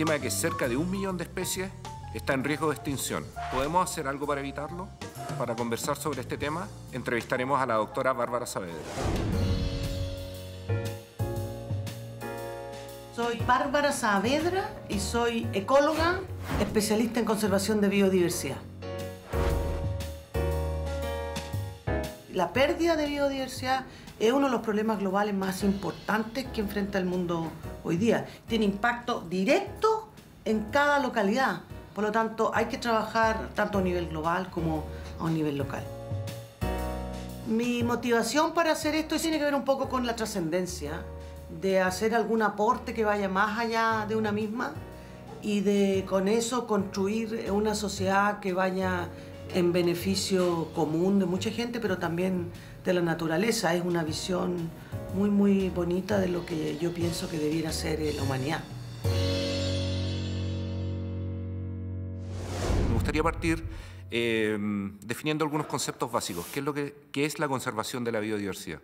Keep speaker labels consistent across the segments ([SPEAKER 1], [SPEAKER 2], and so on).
[SPEAKER 1] estima que cerca de un millón de especies está en riesgo de extinción. ¿Podemos hacer algo para evitarlo? Para conversar sobre este tema, entrevistaremos a la doctora Bárbara Saavedra.
[SPEAKER 2] Soy Bárbara Saavedra
[SPEAKER 1] y soy ecóloga,
[SPEAKER 2] especialista en conservación de biodiversidad. la pérdida de biodiversidad es uno de los problemas globales más importantes que enfrenta el mundo hoy día. Tiene impacto directo en cada localidad. Por lo tanto, hay que trabajar tanto a nivel global como a un nivel local. Mi motivación para hacer esto tiene que ver un poco con la trascendencia, de hacer algún aporte que vaya más allá de una misma y de con eso construir una sociedad que vaya en beneficio común de mucha gente, pero también de la naturaleza. Es una visión muy, muy bonita de lo que yo pienso que debiera ser eh, la humanidad.
[SPEAKER 1] Me gustaría partir em, definiendo algunos conceptos básicos. ¿Qué es, lo que, es la conservación de la biodiversidad?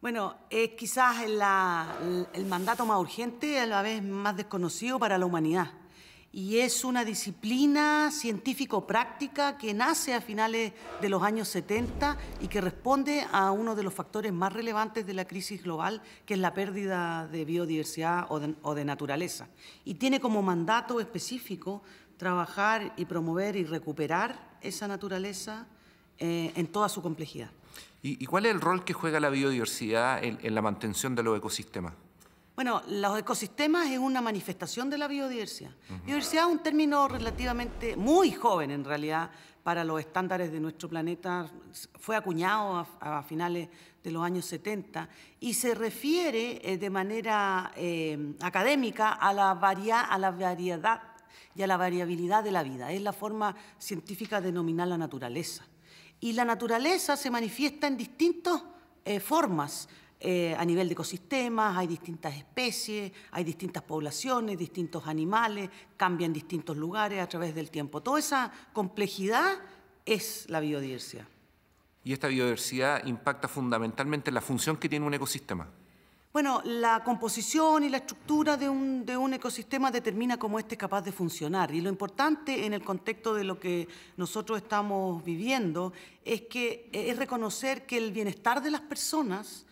[SPEAKER 2] Bueno, es quizás el, el mandato más urgente, a la vez más desconocido para la humanidad y es una disciplina científico-práctica que nace a finales de los años 70 y que responde a uno de los factores más relevantes de la crisis global, que es la pérdida de biodiversidad o de, naturaleza. Y tiene como mandato específico trabajar y promover y recuperar esa naturaleza eh, en toda su complejidad.
[SPEAKER 1] ¿Y, cuál es el rol que juega la biodiversidad en, en la mantención de los ecosistemas?
[SPEAKER 2] Bueno, los ecosistemas es una manifestación de la biodiversidad. Biodiversidad es un término relativamente muy joven en realidad para los estándares de nuestro planeta. Fue acuñado a, finales de los años 70 y se refiere eh, de manera eh, académica a la, a la variedad y a la variabilidad de la vida. Es la forma científica de denominar la naturaleza. Y la naturaleza se manifiesta en distintas eh, formas eh, a nivel de ecosistemas, hay distintas especies, hay distintas poblaciones, distintos animales, cambian distintos lugares a través del tiempo. Toda esa complejidad es la biodiversidad.
[SPEAKER 1] Y esta biodiversidad impacta fundamentalmente la función que tiene un ecosistema.
[SPEAKER 2] Bueno, la composición y la estructura de un, de un, ecosistema determina cómo éste es capaz de funcionar. Y lo importante en el contexto de lo que nosotros estamos viviendo es que es reconocer que el bienestar de las personas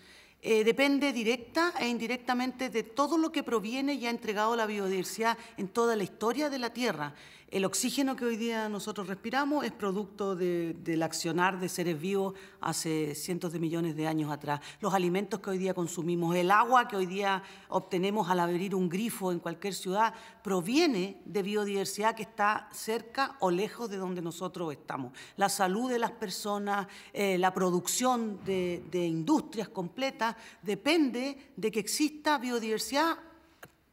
[SPEAKER 2] eh, depende directa e indirectamente de todo lo que proviene y ha entregado la biodiversidad en toda la historia de la Tierra. El oxígeno que hoy día nosotros respiramos es producto del accionar de seres vivos hace cientos de millones de años atrás. Los alimentos que hoy día consumimos, el agua que hoy día obtenemos al abrir un grifo en cualquier ciudad, proviene de biodiversidad que está cerca o lejos de donde nosotros estamos. La salud de las personas, eh, la producción de industrias completas depende de que exista biodiversidad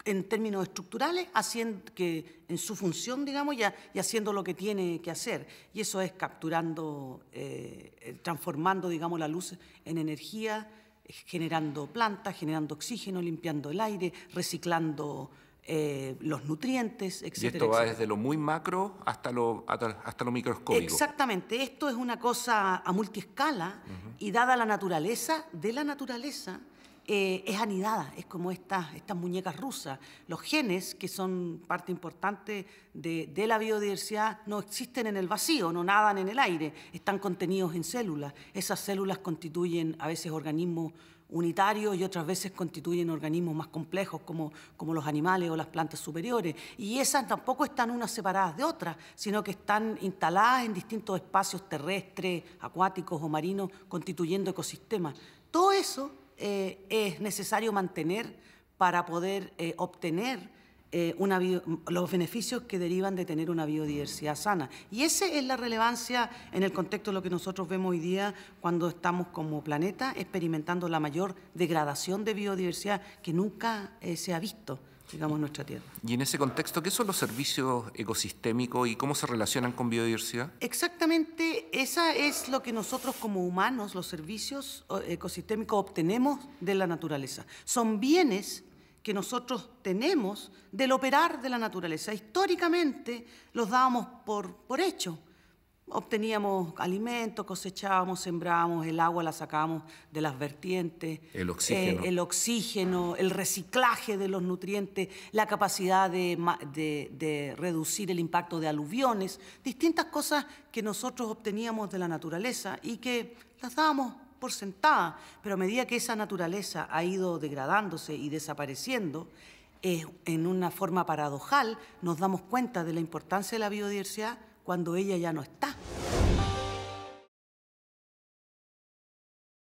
[SPEAKER 2] en términos estructurales, haciendo que en su función, digamos, y, y, haciendo lo que tiene que hacer. Y eso es capturando, eh, eh, transformando, digamos, la luz en energía, eh, generando plantas, generando oxígeno, limpiando el aire, reciclando los nutrientes, etc. Y esto va desde
[SPEAKER 1] lo muy macro hasta lo, hasta, lo microscópico.
[SPEAKER 2] Exactamente, esto es una cosa a multiescala y dada la naturaleza de la naturaleza eh, es anidada, es como estas, muñecas rusas. Los genes, que son parte importante de, la biodiversidad, no existen en el vacío, no nadan en el aire, están contenidos en células. Esas células constituyen a veces organismos unitarios y otras veces constituyen organismos más complejos como, como los animales o las plantas superiores. Y esas tampoco están unas separadas de otras, sino que están instaladas en distintos espacios terrestres, acuáticos o marinos, constituyendo ecosistemas. Todo eso eh, es necesario mantener para poder eh, obtener eh, los beneficios que derivan de tener una biodiversidad sana. Y esa es la relevancia en el contexto de lo que nosotros vemos hoy día cuando estamos como planeta experimentando la mayor degradación de biodiversidad que nunca se ha visto digamos, nuestra tierra.
[SPEAKER 1] Y en ese contexto, ¿qué son los servicios ecosistémicos y cómo se relacionan con biodiversidad?
[SPEAKER 2] Exactamente, esa es lo que nosotros como humanos, los servicios ecosistémicos, obtenemos de la naturaleza. Son bienes que nosotros tenemos del operar de la naturaleza. Históricamente los dábamos por, por hecho obteníamos alimentos, cosechábamos, sembrábamos, el agua la sacábamos de las vertientes.
[SPEAKER 1] El eh, oxígeno. el
[SPEAKER 2] oxígeno, el reciclaje de los nutrientes, la capacidad de, reducir el impacto de aluviones, distintas cosas que nosotros obteníamos de la naturaleza y que las dábamos por sentada, pero a medida que esa naturaleza ha ido degradándose y desapareciendo, eh, en una forma paradojal nos damos cuenta de la importancia de la biodiversidad cuando ella ya no está.